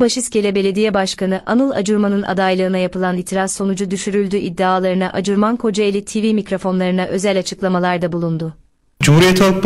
Başiskele Belediye Başkanı Anıl Acırman'ın adaylığına yapılan itiraz sonucu düşürüldü iddialarına Acırman Kocaeli TV mikrofonlarına özel açıklamalarda bulundu. Cumhuriyet Halk